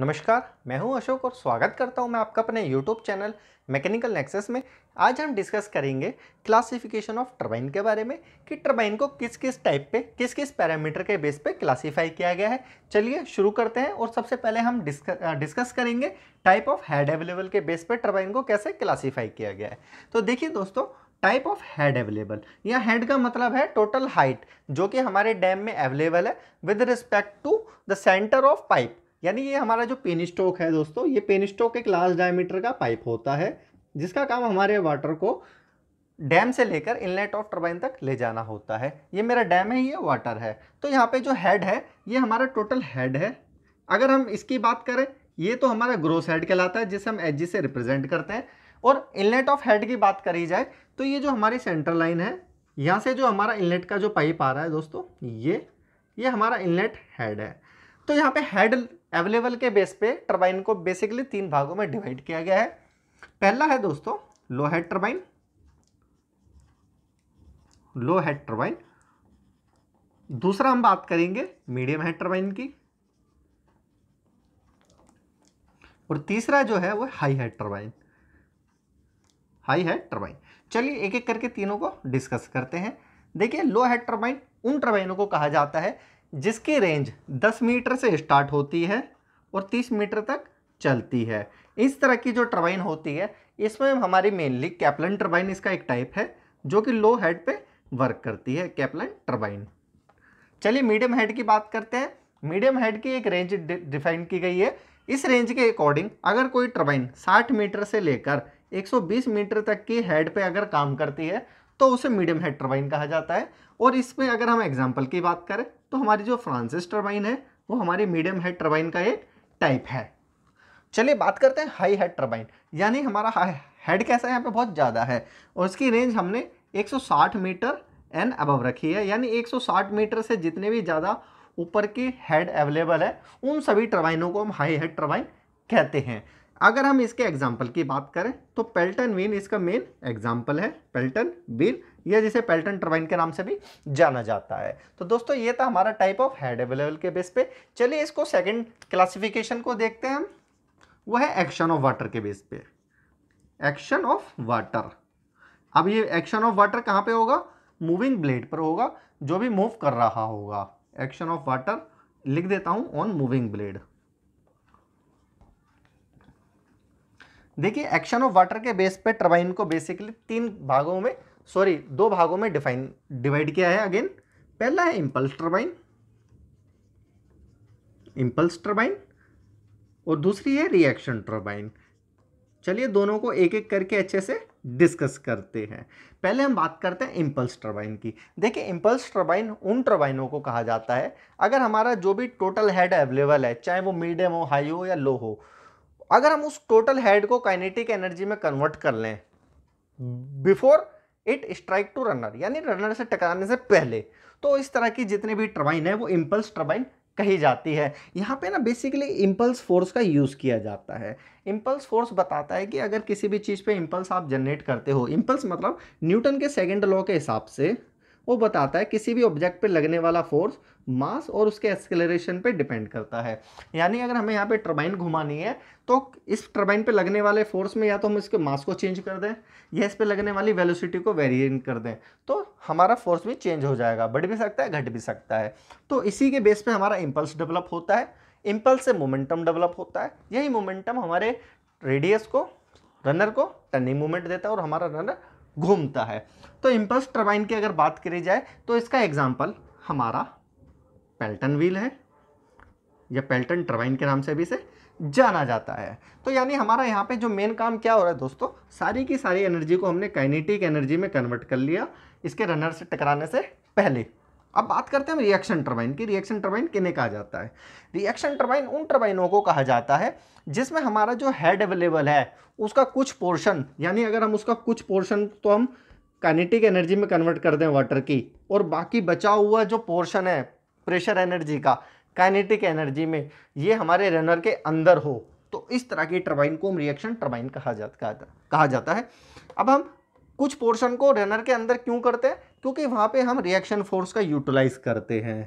नमस्कार मैं हूं अशोक और स्वागत करता हूं मैं आपका अपने यूट्यूब चैनल मैकेनिकल नेक्सेस में आज हम डिस्कस करेंगे क्लासिफिकेशन ऑफ टर्बाइन के बारे में कि टर्बाइन को किस किस टाइप पे किस किस पैरामीटर के बेस पे क्लासिफाई किया गया है चलिए शुरू करते हैं और सबसे पहले हम डिस्क, डिस्कस करेंगे टाइप ऑफ हेड अवेलेबल के बेस पर टर्बाइन को कैसे क्लासीफाई किया गया है तो देखिए दोस्तों टाइप ऑफ हेड अवेलेबल या हेड का मतलब है टोटल हाइट जो कि हमारे डैम में अवेलेबल है with respect to the centre of pipe यानी ये हमारा जो पेन स्टोक है दोस्तों ये पेन स्टोक एक लार्ज डायमीटर का पाइप होता है जिसका काम हमारे वाटर को डैम से लेकर इनलेट ऑफ टर्बाइन तक ले जाना होता है ये मेरा डैम है ये वाटर है तो यहाँ पे जो हेड है ये हमारा टोटल हेड है अगर हम इसकी बात करें ये तो हमारा ग्रोस हेड कहलाता है जिसे हम एच से रिप्रेजेंट करते हैं और इनलेट ऑफ हेड की बात करी जाए तो ये जो हमारी सेंटर लाइन है यहाँ से जो हमारा इनलेट का जो पाइप आ रहा है दोस्तों ये ये हमारा इनलेट हेड है तो यहाँ पे हेड अवेलेबल के बेस पे टर्बाइन को बेसिकली तीन भागों में डिवाइड किया गया है पहला है दोस्तों low head turbine low head turbine दूसरा हम बात करेंगे मीडियम हेड टर्बाइन की और तीसरा जो है वो high head turbine high head turbine चलिए एक एक करके तीनों को डिस्कस करते हैं देखिए लो हेड टर्बाइन उन टर्बाइनों को कहा जाता है जिसकी रेंज 10 मीटर से स्टार्ट होती है और 30 मीटर तक चलती है इस तरह की जो टर्बाइन होती है इसमें हमारी मेनली कैपलन टर्बाइन इसका एक टाइप है जो कि लो हेड पे वर्क करती है कैपलन टर्बाइन चलिए मीडियम हेड की बात करते हैं मीडियम हेड की एक रेंज डिफाइन की गई है इस रेंज के अकॉर्डिंग अगर कोई टर्बाइन 60 मीटर से लेकर 120 मीटर तक की हेड पे अगर काम करती है तो उसे मीडियम हेड टर्बाइन कहा जाता है और इसमें अगर हम एग्जाम्पल की बात करें तो हमारी जो फ्रांसिस टर्बाइन है वो हमारी मीडियम हेड टर्बाइन का एक टाइप है चलिए बात करते हैं हाई हेड टर्बाइन यानी हमारा हाई हेड कैसा है यहाँ पे बहुत ज़्यादा है और उसकी रेंज हमने 160 मीटर एंड अबव रखी है यानी 160 मीटर से जितने भी ज़्यादा ऊपर के हेड अवेलेबल है उन सभी टर्बाइनों को हम हाई हेड टर्बाइन कहते हैं अगर हम इसके एग्जाम्पल की बात करें तो पेल्टन वीन इसका मेन एग्जाम्पल है पेल्टन वीन या जिसे पेल्टन टर्बाइन के नाम से भी जाना जाता है तो दोस्तों ये था हमारा टाइप ऑफ हेड अवेलेबल के बेस पे चलिए इसको सेकंड क्लासिफिकेशन को देखते हैं हम वो है एक्शन ऑफ वाटर के बेस पे एक्शन ऑफ वाटर अब ये एक्शन ऑफ वाटर कहाँ पे होगा मूविंग ब्लेड पर होगा जो भी मूव कर रहा होगा एक्शन ऑफ वाटर लिख देता हूँ ऑन मूविंग ब्लेड देखिए एक्शन ऑफ वाटर के बेस पे टर्बाइन को बेसिकली तीन भागों में सॉरी दो भागों में डिफाइन डिवाइड किया है अगेन पहला है इम्पल्स टर्बाइन इम्पल्स टर्बाइन और दूसरी है रिएक्शन टर्बाइन चलिए दोनों को एक एक करके अच्छे से डिस्कस करते हैं पहले हम बात करते हैं इम्पल्स टर्बाइन की देखिए इम्पल्स टर्बाइन उन टर्बाइनों को कहा जाता है अगर हमारा जो भी टोटल हेड अवेलेबल है चाहे वो मीडियम हो हाई हो या लो हो अगर हम उस टोटल हेड को काइनेटिक एनर्जी में कन्वर्ट कर लें before it strike to runner यानी रनर से टकराने से पहले तो इस तरह की जितनी भी टर्बाइन है वो इम्पल्स टर्बाइन कही जाती है यहाँ पे ना बेसिकली इम्पल्स फोर्स का यूज़ किया जाता है इम्पल्स फोर्स बताता है कि अगर किसी भी चीज़ पे इम्पल्स आप जनरेट करते हो इम्पल्स मतलब न्यूटन के सेकेंड लॉ के हिसाब से वो बताता है किसी भी ऑब्जेक्ट पे लगने वाला फोर्स मास और उसके एक्सेलरेशन पे डिपेंड करता है यानी अगर हमें यहाँ पे ट्रबाइन घुमानी है तो इस ट्रबाइन पे लगने वाले फोर्स में या तो हम इसके मास को चेंज कर दें या इस पर लगने वाली वेलोसिटी को वेरिएट कर दें तो हमारा फोर्स भी चेंज हो जाएगा बढ़ भी सकता है घट भी सकता है तो इसी के बेस पर हमारा इम्पल्स डेवलप होता है इम्पल्स से मोमेंटम डेवलप होता है यही मोमेंटम हमारे रेडियस को रनर को टर्निंग मोमेंट देता है और हमारा रनर घूमता है तो इम्पल्स टर्बाइन की अगर बात करी जाए तो इसका एग्जाम्पल हमारा पेल्टन व्हील है या पेल्टन टर्बाइन के नाम से भी इसे जाना जाता है तो यानी हमारा यहाँ पे जो मेन काम क्या हो रहा है दोस्तों सारी की सारी एनर्जी को हमने काइनेटिक एनर्जी में कन्वर्ट कर लिया इसके रनर से टकराने से पहले अब बात करते हैं हम रिएक्शन टर्बाइन की रिएक्शन टर्बाइन किन्हें कहा जाता है रिएक्शन टर्बाइन उन टर्बाइनों को कहा जाता है जिसमें हमारा जो हेड अवेलेबल है उसका कुछ पोर्शन यानी अगर हम उसका कुछ पोर्शन तो हम काइनेटिक एनर्जी में कन्वर्ट कर दें वाटर की और बाकी बचा हुआ जो पोर्शन है प्रेशर एनर्जी का काइनेटिक एनर्जी में ये हमारे रनर के अंदर हो तो इस तरह की टर्बाइन को हम रिएक्शन टर्बाइन कहा जाता कहा जाता है अब हम कुछ पोर्शन को रनर के अंदर क्यों करते हैं क्योंकि वहाँ पे हम रिएक्शन फोर्स का यूटिलाइज करते हैं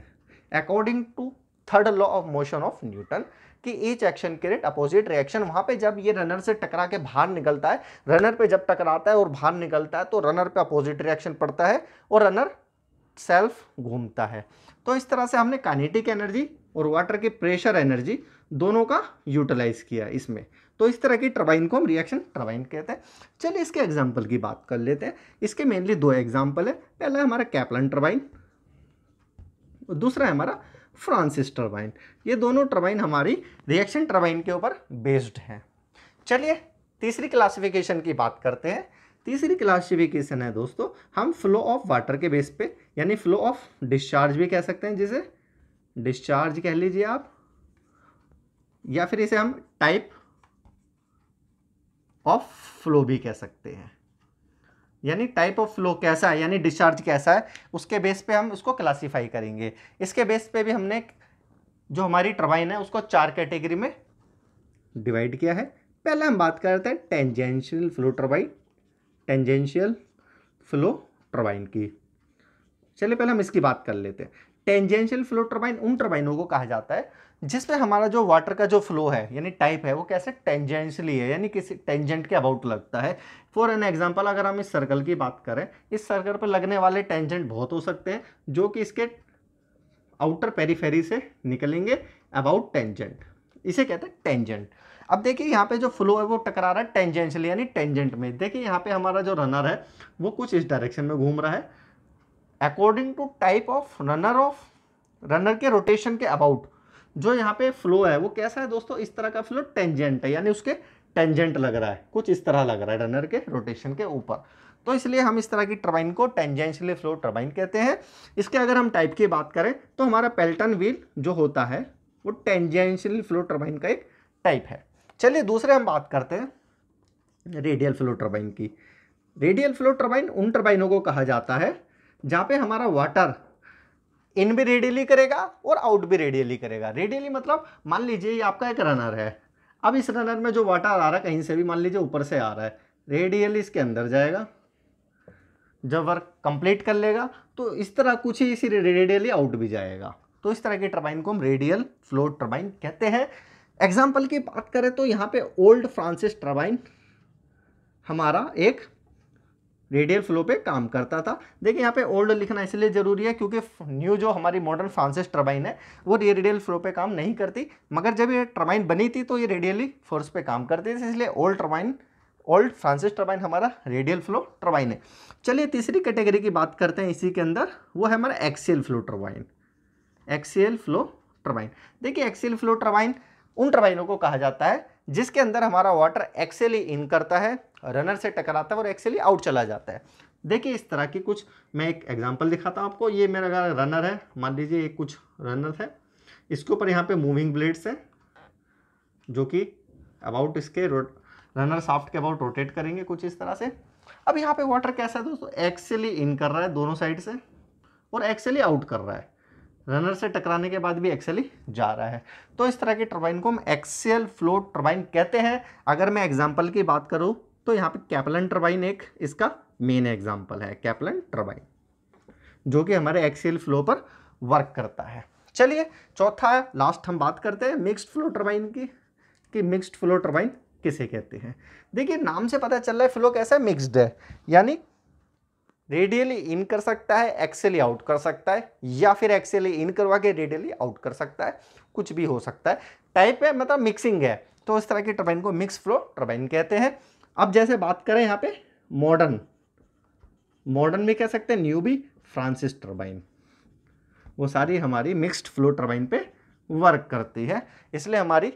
according to third law of motion of Newton कि ईच एक्शन के रेट अपोजिट रिएक्शन वहाँ पे जब ये रनर से टकरा के बाहर निकलता है रनर पे जब टकराता है और बाहर निकलता है तो रनर पे अपोजिट रिएक्शन पड़ता है और रनर सेल्फ घूमता है तो इस तरह से हमने कानीटिक एनर्जी और वाटर के प्रेशर एनर्जी दोनों का यूटिलाइज किया इसमें तो इस तरह की टर्बाइन को हम रिएक्शन टर्बाइन कहते हैं चलिए इसके एग्जाम्पल की बात कर लेते हैं इसके मेनली दो एग्जाम्पल है पहला है हमारा कैपलन टर्बाइन दूसरा है हमारा फ्रांसिस टर्बाइन ये दोनों टर्बाइन हमारी रिएक्शन टर्बाइन के ऊपर बेस्ड हैं चलिए तीसरी क्लासिफिकेशन की बात करते हैं तीसरी क्लासिफिकेशन है दोस्तों हम फ्लो ऑफ वाटर के बेस पे यानी फ्लो ऑफ डिस्चार्ज भी कह सकते हैं जिसे डिस्चार्ज कह लीजिए आप या फिर इसे हम टाइप ऑफ फ्लो भी कह सकते हैं यानी टाइप ऑफ फ्लो कैसा है यानी डिस्चार्ज कैसा है उसके बेस पे हम उसको क्लासिफाई करेंगे इसके बेस पे भी हमने जो हमारी टर्बाइन है उसको चार कैटेगरी में डिवाइड किया है पहले हम बात करते हैं tangential flow turbine tangential flow turbine की चलिए पहले हम इसकी बात कर लेते हैं टेंजेंशियल फ्लो टर्बाइन उन टर्बाइनों को कहा जाता है जिसमें हमारा जो वाटर का जो फ्लो है यानी टाइप है वो कैसे टेंजेंशली है यानी किसी टेंजेंट के अबाउट लगता है फॉर एन एग्जांपल अगर हम इस सर्कल की बात करें इस सर्कल पर लगने वाले टेंजेंट बहुत हो सकते हैं जो कि इसके आउटर पेरीफेरी से निकलेंगे अबाउट टेंजेंट इसे कहते हैं टेंजेंट अब देखिए यहाँ पे जो फ्लो है वो टकरा रहा है टेंजेंशली यानी टेंजेंट में देखिए यहाँ पे हमारा जो रनर है वो कुछ इस डायरेक्शन में घूम रहा है according to type of runner of runner के रोटेशन के अबाउट जो यहाँ पे फ्लो है वो कैसा है दोस्तों इस तरह का फ्लो टेंजेंट है यानी उसके टेंजेंट लग रहा है कुछ इस तरह लग रहा है रनर के रोटेशन के ऊपर तो इसलिए हम इस तरह की टर्बाइन को टेंजेंशियली फ्लो टर्बाइन कहते हैं इसके अगर हम टाइप की बात करें तो हमारा पेल्टन व्हील जो होता है वो टेंजेंशियल फ्लो टर्बाइन का एक टाइप है चलिए दूसरे हम बात करते हैं रेडियल फ्लो टर्बाइन की रेडियल फ्लो टर्बाइन उन टर्बाइनों को कहा जाता है जहाँ पे हमारा वाटर इन भी रेडियली करेगा और आउट भी रेडियली करेगा रेडियली मतलब मान लीजिए ये आपका एक रनर है अब इस रनर में जो वाटर आ रहा है कहीं से भी मान लीजिए ऊपर से आ रहा है रेडियली इसके अंदर जाएगा जब वर्क कंप्लीट कर लेगा तो इस तरह कुछ ही इसी रेडियली आउट भी जाएगा तो इस तरह की टर्बाइन को हम रेडियल फ्लो टर्बाइन कहते हैं एग्जाम्पल की बात करें तो यहाँ पे ओल्ड फ्रांसिस टर्बाइन हमारा एक रेडियल फ्लो पे काम करता था देखिए यहाँ पे ओल्ड लिखना इसलिए ज़रूरी है क्योंकि न्यू जो हमारी मॉडर्न फ्रांसिस टर्बाइन है वो ये रेडियल फ्लो पे काम नहीं करती मगर जब ये टर्बाइन बनी थी तो ये रेडियली फोर्स पे काम करती थी इसलिए old turbine old Francis turbine हमारा रेडियल फ्लो टर्बाइन है चलिए तीसरी कैटेगरी की बात करते हैं इसी के अंदर वो है हमारा axial flow turbine axial flow turbine देखिए एक्सीएल फ्लो टर्बाइन उन टर्बाइनों को कहा जाता है जिसके अंदर हमारा वाटर एक्सेली इन करता है रनर से टकराता है और एक्सेली आउट चला जाता है देखिए इस तरह की कुछ मैं एक एग्जांपल दिखाता हूँ आपको ये मेरा अगर रनर है मान लीजिए ये कुछ रनर है इसके ऊपर यहाँ पे मूविंग ब्लेड्स है जो कि अबाउट इसके रनर साफ्ट के अबाउट रोटेट करेंगे कुछ इस तरह से अब यहाँ पे वाटर कैसा है दोस्तों एक्सेली इन कर रहा है दोनों साइड से और एक्सेली आउट कर रहा है रनर से टकराने के बाद भी एक्सेल ही e जा रहा है तो इस तरह की टर्बाइन को हम एक्सेल फ्लो टर्बाइन कहते हैं अगर मैं एग्जाम्पल की बात करूँ तो यहाँ पे कैपलन टर्बाइन एक इसका मेन एग्जाम्पल है कैपलन टर्बाइन जो कि हमारे एक्सेल फ्लो पर वर्क करता है चलिए चौथा लास्ट हम बात करते हैं मिक्स्ड फ्लो टर्बाइन की कि मिक्स्ड फ्लो टर्बाइन किसे कहते हैं देखिए नाम से पता चल रहा है फ्लो कैसा है मिक्स्ड है यानी रेडियली इन कर सकता है एक्सेली आउट कर सकता है या फिर एक्सेली इन करवा के रेडियली आउट कर सकता है कुछ भी हो सकता है टाइप है मतलब मिक्सिंग है तो इस तरह की टर्बाइन को मिक्स फ्लो टर्बाइन कहते हैं अब जैसे बात करें यहाँ पे मॉडर्न मॉडर्न भी कह सकते हैं न्यू भी फ्रांसिस टर्बाइन वो सारी हमारी मिक्सड फ्लो टर्बाइन पे वर्क करती है इसलिए हमारी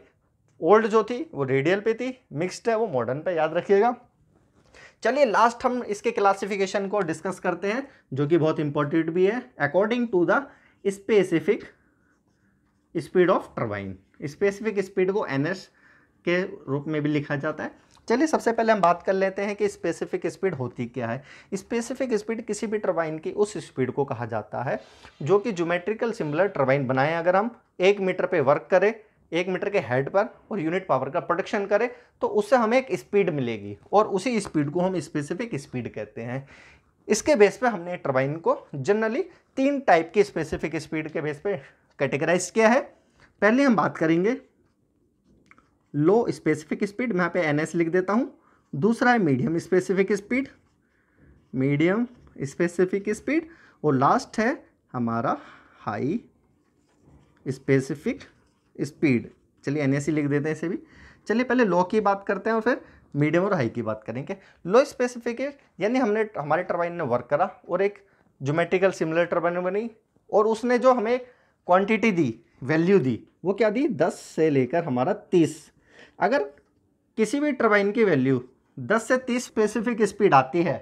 ओल्ड जो थी वो रेडियल पे थी मिक्सड है वो मॉडर्न पे याद रखिएगा चलिए लास्ट हम इसके क्लासिफिकेशन को डिस्कस करते हैं जो कि बहुत इंपॉर्टेंट भी है according to the specific speed of turbine specific speed को एन के रूप में भी लिखा जाता है चलिए सबसे पहले हम बात कर लेते हैं कि स्पेसिफिक स्पीड होती क्या है स्पेसिफिक स्पीड किसी भी टर्बाइन की उस स्पीड को कहा जाता है जो कि ज्योमेट्रिकल सिमिलर टर्बाइन बनाएं अगर हम एक मीटर पे वर्क करें एक मीटर के हेड पर और यूनिट पावर का प्रोडक्शन करें तो उससे हमें एक स्पीड मिलेगी और उसी स्पीड को हम स्पेसिफिक स्पीड कहते हैं इसके बेस पे हमने टर्बाइन को जनरली तीन टाइप की स्पेसिफिक स्पीड के बेस पे कैटेगराइज किया है पहले हम बात करेंगे लो स्पेसिफिक स्पीड मैं यहाँ पे एन लिख देता हूँ दूसरा है medium specific speed medium specific speed और लास्ट है हमारा हाई स्पेसिफिक स्पीड चलिए एन लिख देते हैं इसे भी चलिए पहले लो की बात करते हैं और फिर मीडियम और हाई की बात करेंगे लो स्पेसिफिकेट यानी हमने हमारे टर्बाइन ने वर्क करा और एक जोमेट्रिकल सिमिलर टर्बाइन बनी और उसने जो हमें क्वांटिटी दी वैल्यू दी वो क्या दी दस से लेकर हमारा तीस अगर किसी भी टर्बाइन की वैल्यू दस से तीस स्पेसिफिक स्पीड आती है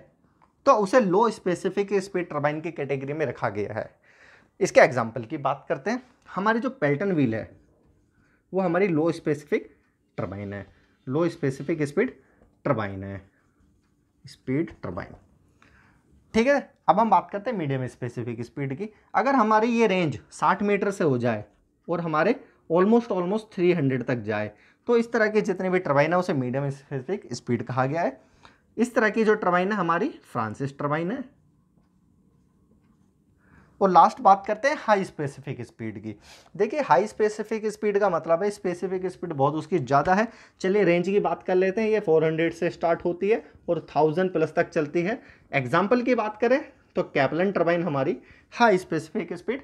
तो उसे लो स्पेसिफिक स्पीड टर्बाइन की कैटेगरी में रखा गया है इसके एग्जाम्पल की बात करते हैं हमारी जो पेल्टन व्हील है वो हमारी लो स्पेसिफिक टर्बाइन है लो स्पेसिफिक स्पीड टर्बाइन है स्पीड टर्बाइन ठीक है अब हम बात करते हैं मीडियम स्पेसिफिक स्पीड की अगर हमारी ये रेंज 60 मीटर से हो जाए और हमारे ऑलमोस्ट ऑलमोस्ट 300 तक जाए तो इस तरह के जितने भी टर्बाइन है उसे मीडियम स्पेसिफिक स्पीड कहा गया है इस तरह की जो टर्बाइन है हमारी फ्रांसिस टर्बाइन है और तो लास्ट बात करते हैं हाई स्पेसिफिक स्पीड की देखिए हाई स्पेसिफिक स्पीड का मतलब है स्पेसिफिक स्पीड बहुत उसकी ज़्यादा है चलिए रेंज की बात कर लेते हैं ये 400 से स्टार्ट होती है और 1000 प्लस तक चलती है एग्जाम्पल की बात करें तो कैपलन टर्बाइन हमारी हाई स्पेसिफिक स्पीड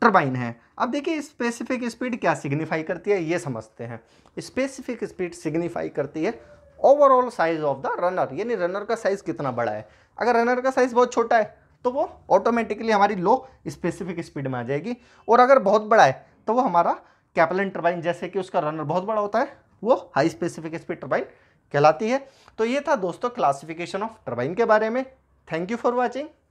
टर्बाइन है अब देखिए स्पेसिफिक स्पीड क्या सिग्निफाई करती है ये समझते हैं स्पेसिफिक स्पीड सिग्निफाई करती है overall size of the runner यानी रनर का साइज़ कितना बड़ा है अगर रनर का साइज़ बहुत छोटा है तो वो ऑटोमेटिकली हमारी लो स्पेसिफिक स्पीड में आ जाएगी और अगर बहुत बड़ा है तो वो हमारा कैपलन टर्बाइन जैसे कि उसका रनर बहुत बड़ा होता है वो हाई स्पेसिफिक स्पीड टर्बाइन कहलाती है तो ये था दोस्तों क्लासिफिकेशन ऑफ टर्बाइन के बारे में थैंक यू फॉर वॉचिंग